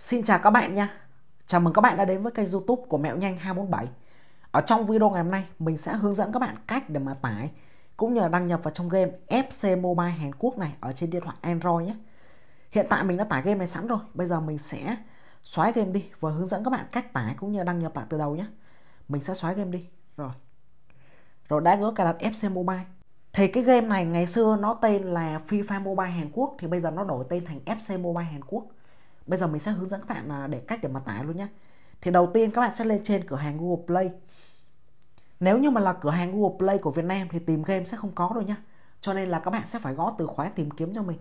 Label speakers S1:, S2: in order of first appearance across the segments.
S1: Xin chào các bạn nha Chào mừng các bạn đã đến với kênh youtube của Mẹo Nhanh 247 Ở trong video ngày hôm nay mình sẽ hướng dẫn các bạn cách để mà tải cũng như là đăng nhập vào trong game FC Mobile Hàn Quốc này ở trên điện thoại Android nhé Hiện tại mình đã tải game này sẵn rồi Bây giờ mình sẽ xóa game đi và hướng dẫn các bạn cách tải cũng như là đăng nhập lại từ đầu nhé Mình sẽ xóa game đi Rồi Rồi đã gỡ cài đặt FC Mobile thì cái game này ngày xưa nó tên là FIFA Mobile Hàn Quốc thì bây giờ nó đổi tên thành FC Mobile Hàn Quốc Bây giờ mình sẽ hướng dẫn các bạn à, để cách để mà tải luôn nhé. Thì đầu tiên các bạn sẽ lên trên cửa hàng Google Play. Nếu như mà là cửa hàng Google Play của Việt Nam thì tìm game sẽ không có rồi nhá. Cho nên là các bạn sẽ phải gõ từ khóa tìm kiếm cho mình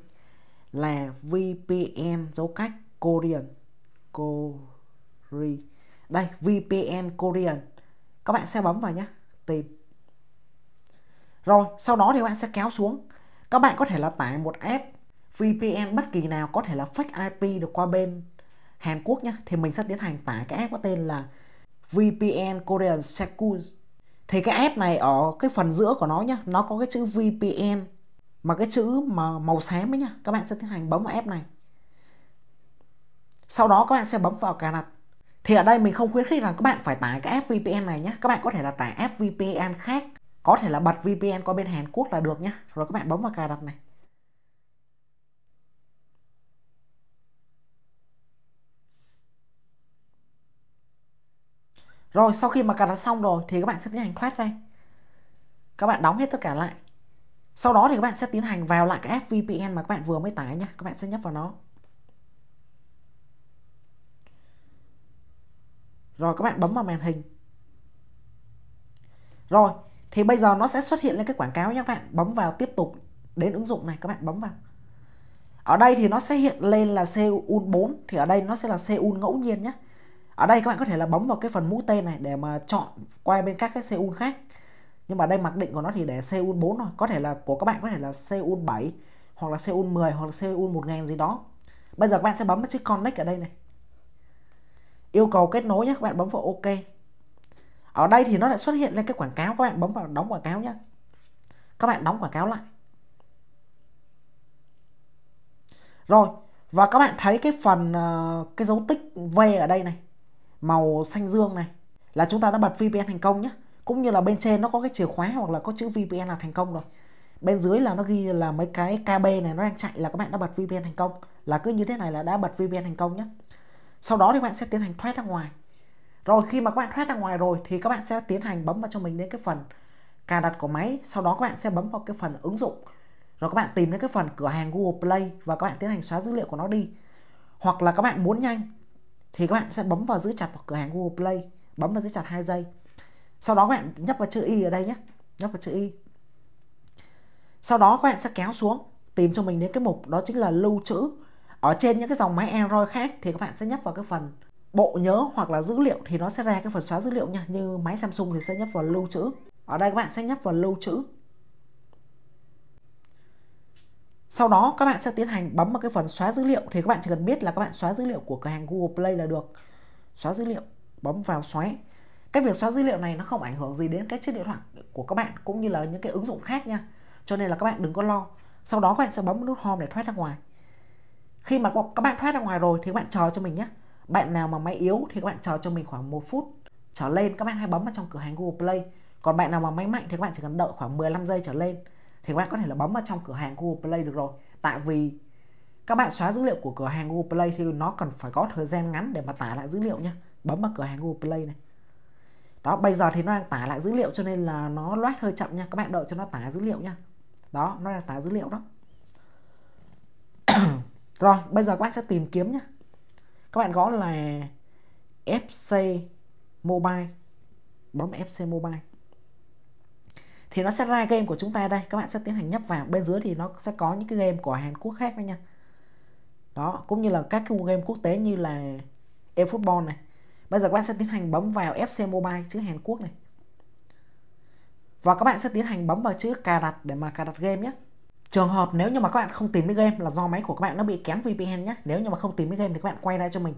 S1: là VPN dấu cách Korean. Korean. Đây, VPN Korean. Các bạn sẽ bấm vào nhé. Tìm. Rồi, sau đó thì các bạn sẽ kéo xuống. Các bạn có thể là tải một app VPN bất kỳ nào có thể là fake IP được qua bên Hàn Quốc nhé thì mình sẽ tiến hành tải cái app có tên là VPN Korean Secure. thì cái app này ở cái phần giữa của nó nhá nó có cái chữ VPN mà cái chữ mà màu xám ấy nhá các bạn sẽ tiến hành bấm vào app này sau đó các bạn sẽ bấm vào cài đặt thì ở đây mình không khuyến khích rằng các bạn phải tải cái app VPN này nhé các bạn có thể là tải app VPN khác có thể là bật VPN qua bên Hàn Quốc là được nhé rồi các bạn bấm vào cài đặt này Rồi sau khi mà cài đặt xong rồi thì các bạn sẽ tiến hành thoát đây. Các bạn đóng hết tất cả lại. Sau đó thì các bạn sẽ tiến hành vào lại cái app VPN mà các bạn vừa mới tải nha. Các bạn sẽ nhấp vào nó. Rồi các bạn bấm vào màn hình. Rồi, thì bây giờ nó sẽ xuất hiện lên cái quảng cáo nha các bạn. Bấm vào tiếp tục đến ứng dụng này các bạn bấm vào. Ở đây thì nó sẽ hiện lên là Seoul 4 thì ở đây nó sẽ là Seoul ngẫu nhiên nhé ở đây các bạn có thể là bấm vào cái phần mũi tên này để mà chọn qua bên các cái Seoul khác nhưng mà đây mặc định của nó thì để Seoul 4 thôi có thể là của các bạn có thể là Seoul 7 hoặc là Seoul 10 hoặc là Seoul 1000 gì đó bây giờ các bạn sẽ bấm cái chiếc connect ở đây này yêu cầu kết nối nhé các bạn bấm vào ok ở đây thì nó lại xuất hiện lên cái quảng cáo các bạn bấm vào đóng quảng cáo nhé các bạn đóng quảng cáo lại rồi và các bạn thấy cái phần ờ, cái dấu tích V ở đây này màu xanh dương này là chúng ta đã bật VPN thành công nhé cũng như là bên trên nó có cái chìa khóa hoặc là có chữ VPN là thành công rồi bên dưới là nó ghi là mấy cái KB này nó đang chạy là các bạn đã bật VPN thành công là cứ như thế này là đã bật VPN thành công nhé sau đó thì các bạn sẽ tiến hành thoát ra ngoài rồi khi mà các bạn thoát ra ngoài rồi thì các bạn sẽ tiến hành bấm vào cho mình đến cái phần cài đặt của máy sau đó các bạn sẽ bấm vào cái phần ứng dụng rồi các bạn tìm đến cái phần cửa hàng Google Play và các bạn tiến hành xóa dữ liệu của nó đi hoặc là các bạn muốn nhanh thì các bạn sẽ bấm vào giữ chặt vào cửa hàng Google Play bấm vào giữ chặt 2 giây sau đó các bạn nhấp vào chữ Y ở đây nhé nhấp vào chữ Y sau đó các bạn sẽ kéo xuống tìm cho mình đến cái mục đó chính là lưu trữ ở trên những cái dòng máy Android khác thì các bạn sẽ nhấp vào cái phần bộ nhớ hoặc là dữ liệu thì nó sẽ ra cái phần xóa dữ liệu nha như máy Samsung thì sẽ nhấp vào lưu trữ ở đây các bạn sẽ nhấp vào lưu trữ sau đó các bạn sẽ tiến hành bấm vào cái phần xóa dữ liệu thì các bạn chỉ cần biết là các bạn xóa dữ liệu của cửa hàng Google Play là được xóa dữ liệu bấm vào xóa cái việc xóa dữ liệu này nó không ảnh hưởng gì đến cái chiếc điện thoại của các bạn cũng như là những cái ứng dụng khác nha cho nên là các bạn đừng có lo sau đó các bạn sẽ bấm nút home để thoát ra ngoài khi mà các bạn thoát ra ngoài rồi thì các bạn chờ cho mình nhé bạn nào mà máy yếu thì các bạn chờ cho mình khoảng 1 phút trở lên các bạn hãy bấm vào trong cửa hàng Google Play còn bạn nào mà máy mạnh thì các bạn chỉ cần đợi khoảng 15 giây trở lên thì các bạn có thể là bấm vào trong cửa hàng Google Play được rồi tại vì các bạn xóa dữ liệu của cửa hàng Google Play thì nó cần phải có thời gian ngắn để mà tải lại dữ liệu nhé bấm vào cửa hàng Google Play này đó bây giờ thì nó đang tải lại dữ liệu cho nên là nó loát hơi chậm nha các bạn đợi cho nó tải dữ liệu nha đó nó đang tải dữ liệu đó rồi bây giờ các bạn sẽ tìm kiếm nhé các bạn gõ là FC Mobile bấm FC Mobile thì nó sẽ ra game của chúng ta đây các bạn sẽ tiến hành nhấp vào bên dưới thì nó sẽ có những cái game của Hàn Quốc khác đấy nha đó cũng như là các cái game quốc tế như là eFootball này bây giờ các bạn sẽ tiến hành bấm vào FC Mobile chữ Hàn Quốc này và các bạn sẽ tiến hành bấm vào chữ cài đặt để mà cài đặt game nhé trường hợp nếu như mà các bạn không tìm thấy game là do máy của các bạn nó bị kém VPN nhé nếu như mà không tìm thấy game thì các bạn quay lại cho mình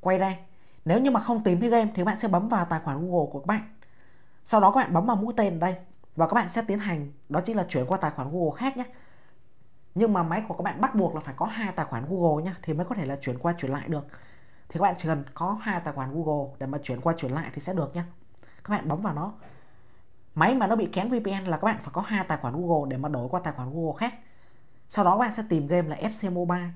S1: quay đây nếu như mà không tìm thấy game thì các bạn sẽ bấm vào tài khoản Google của các bạn sau đó các bạn bấm vào mũi tên ở đây và các bạn sẽ tiến hành đó chính là chuyển qua tài khoản Google khác nhé nhưng mà máy của các bạn bắt buộc là phải có hai tài khoản Google nhé thì mới có thể là chuyển qua chuyển lại được thì các bạn chỉ cần có hai tài khoản Google để mà chuyển qua chuyển lại thì sẽ được nhé các bạn bấm vào nó máy mà nó bị kén VPN là các bạn phải có hai tài khoản Google để mà đổi qua tài khoản Google khác sau đó các bạn sẽ tìm game là FC Mobile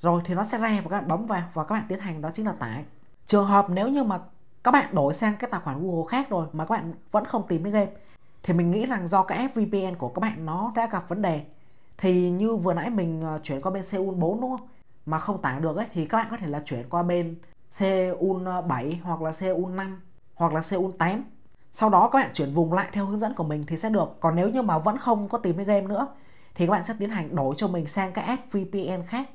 S1: rồi thì nó sẽ ra và các bạn bấm vào và các bạn tiến hành đó chính là tải trường hợp nếu như mà các bạn đổi sang cái tài khoản Google khác rồi mà các bạn vẫn không tìm đến game thì mình nghĩ rằng do cái FVPN của các bạn nó đã gặp vấn đề thì như vừa nãy mình ờ, chuyển qua bên Seoul 4 đúng không mà không tải được ấy thì các bạn có thể là chuyển qua bên Seoul 7 ờ, hoặc là Seoul 5 hoặc là Seoul 8 sau đó các bạn chuyển vùng lại theo hướng dẫn của mình thì sẽ được còn nếu như mà vẫn không có tìm đến game nữa thì các bạn sẽ tiến hành đổi cho mình sang cái app VPN khác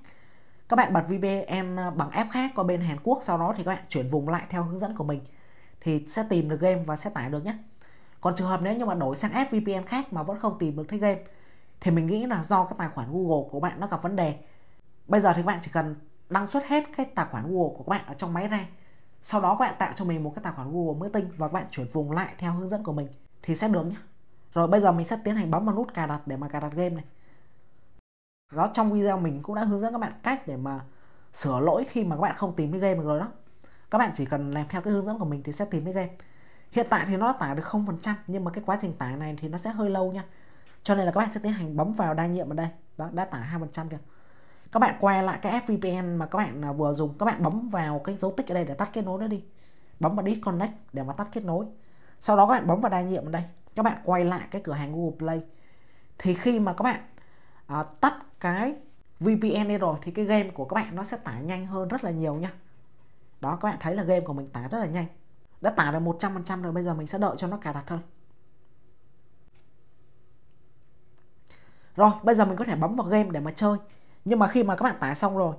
S1: các bạn bật VPN ờ, bằng app khác qua bên Hàn Quốc sau đó thì các bạn chuyển vùng lại theo hướng dẫn của mình thì sẽ tìm được game và sẽ tải được nhé còn trường hợp nếu như mà đổi sang app VPN khác mà vẫn không tìm được thấy game thì mình nghĩ là do cái tài khoản Google của bạn nó gặp vấn đề bây giờ thì các bạn chỉ cần đăng xuất hết cái tài khoản Google của các bạn ở trong máy ra sau đó các bạn tạo cho mình một cái tài khoản Google mới tinh và các bạn chuyển vùng lại theo hướng dẫn của mình thì sẽ được nhé rồi bây giờ mình sẽ tiến hành bấm vào nút cài đặt để mà cài đặt game này đó trong video mình cũng đã hướng dẫn các bạn cách để mà sửa lỗi khi mà các bạn không tìm cái game được rồi đó các bạn chỉ cần làm theo cái hướng dẫn của mình thì sẽ tìm cái game hiện tại thì nó tải được không phần trăm nhưng mà cái quá trình tải này thì nó sẽ hơi lâu nha cho nên là các bạn sẽ tiến hành bấm vào đa nhiệm ở đây đó đã tải hai phần trăm kìa các bạn quay lại cái FVPN mà các bạn à, vừa dùng các bạn bấm vào cái dấu tích ở đây để tắt kết nối nó đi bấm vào disconnect để mà tắt kết nối sau đó các bạn bấm vào đa nhiệm ở đây các bạn quay lại cái cửa hàng Google Play thì khi mà các bạn à, tắt cái VPN đi rồi thì cái game của các bạn nó sẽ tải nhanh hơn rất là nhiều nha đó các bạn thấy là game của mình tải rất là nhanh đã tải được 100% rồi bây giờ mình sẽ đợi cho nó cài đặt thôi rồi bây giờ mình có thể bấm vào game để mà chơi nhưng mà khi mà các bạn tải xong rồi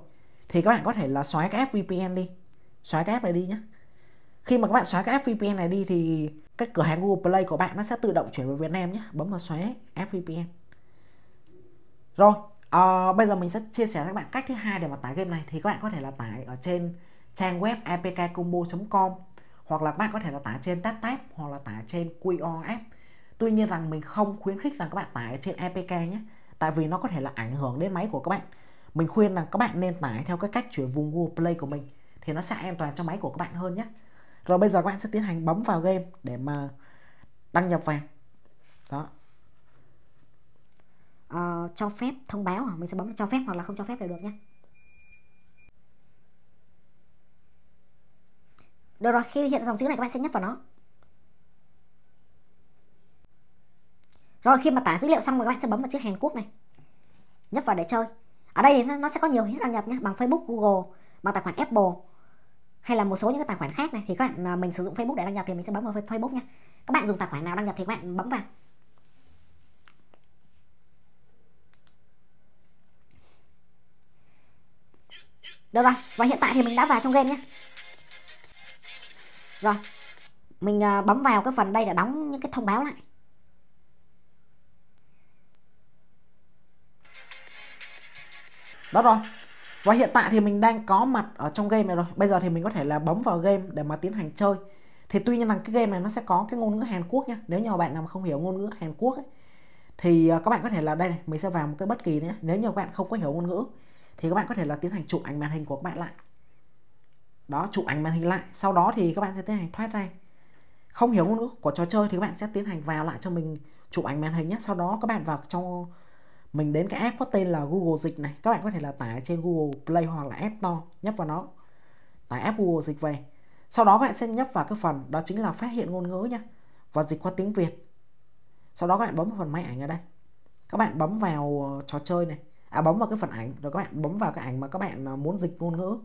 S1: thì các bạn có thể là xóa cái app VPN đi xóa cái app này đi nhé khi mà các bạn xóa cái app VPN này đi thì cái cửa hàng Google Play của bạn nó sẽ tự động chuyển về Việt Nam nhé bấm vào xóa app VPN rồi à, bây giờ mình sẽ chia sẻ các bạn cách thứ hai để mà tải game này thì các bạn có thể là tải ở trên trang web apkcombo.com hoặc là các bạn có thể là tải trên TapTap hoặc là tải trên qr app tuy nhiên rằng mình không khuyến khích rằng các bạn tải trên apk nhé tại vì nó có thể là ảnh hưởng đến máy của các bạn mình khuyên rằng các bạn nên tải theo cái cách chuyển vùng Google Play của mình thì nó sẽ an toàn cho máy của các bạn hơn nhé rồi bây giờ các bạn sẽ tiến hành bấm vào game để mà đăng nhập vào đó cho phép thông báo mình sẽ bấm cho phép hoặc là không cho phép là được nhé được rồi khi hiện dòng chữ này các bạn sẽ nhấp vào nó rồi khi mà tải dữ liệu xong rồi các bạn sẽ bấm vào chữ hàn Quốc này nhấp vào để chơi ở đây thì nó sẽ có nhiều hình đăng nhập nhé bằng facebook google bằng tài khoản apple hay là một số những cái tài khoản khác này thì các bạn à, mình sử dụng facebook để đăng nhập thì mình sẽ bấm vào facebook nhé các bạn dùng tài khoản nào đăng nhập thì các bạn bấm vào Được rồi, và hiện tại thì mình đã vào trong game nhé Rồi Mình uh, bấm vào cái phần đây để đóng những cái thông báo lại Đó rồi Và hiện tại thì mình đang có mặt ở trong game này rồi Bây giờ thì mình có thể là bấm vào game để mà tiến hành chơi Thì tuy nhiên là cái game này nó sẽ có cái ngôn ngữ Hàn Quốc nhé Nếu như bạn nào không hiểu ngôn ngữ Hàn Quốc ấy, Thì uh, các bạn có thể là đây này Mình sẽ vào một cái bất kỳ nữa Nếu như bạn không có hiểu ngôn ngữ thì các bạn có thể là tiến hành chụp ảnh màn hình của các bạn lại đó chụp ảnh màn hình lại sau đó thì các bạn sẽ tiến hành thoát ra không hiểu ngôn ngữ của trò chơi thì các bạn sẽ tiến hành vào lại cho mình chụp ảnh màn hình nhé sau đó các bạn vào trong mình đến cái app có tên là Google Dịch này các bạn có thể là tải trên Google Play hoặc là App Store nhấp vào nó tải app Google Dịch về sau đó các bạn sẽ nhấp vào cái phần đó chính là phát hiện ngôn ngữ nhé và dịch qua tiếng Việt sau đó các bạn bấm vào phần máy ảnh ở đây các bạn bấm vào ờ, trò chơi này à, bấm vào cái phần ảnh rồi các bạn bấm vào cái ảnh mà các bạn à, muốn dịch ngôn ngữ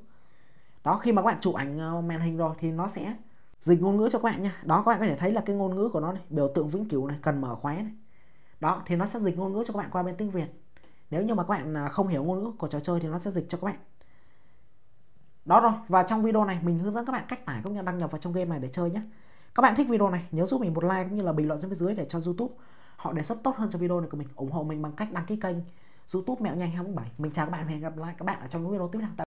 S1: đó khi mà các bạn chụp ảnh à, màn hình rồi thì nó sẽ dịch ngôn ngữ cho các bạn nha đó các bạn có thể thấy là cái ngôn ngữ của nó này biểu tượng vĩnh cửu này cần mở khóa này đó thì nó sẽ dịch ngôn ngữ cho các bạn qua bên tiếng việt nếu như mà các bạn à, không hiểu ngôn ngữ của trò chơi thì nó sẽ dịch cho các bạn đó rồi và trong video này mình hướng dẫn các bạn cách tải cũng như đăng nhập vào trong game này để chơi nhé các bạn thích video này nhớ giúp mình một like cũng như là bình luận dưới bên dưới để cho youtube họ đề xuất tốt hơn cho video này của mình ủng hộ mình bằng cách đăng ký kênh youtube mẹo nhanh 247 mình chào các bạn và hẹn gặp lại các bạn ở trong những video tiếp theo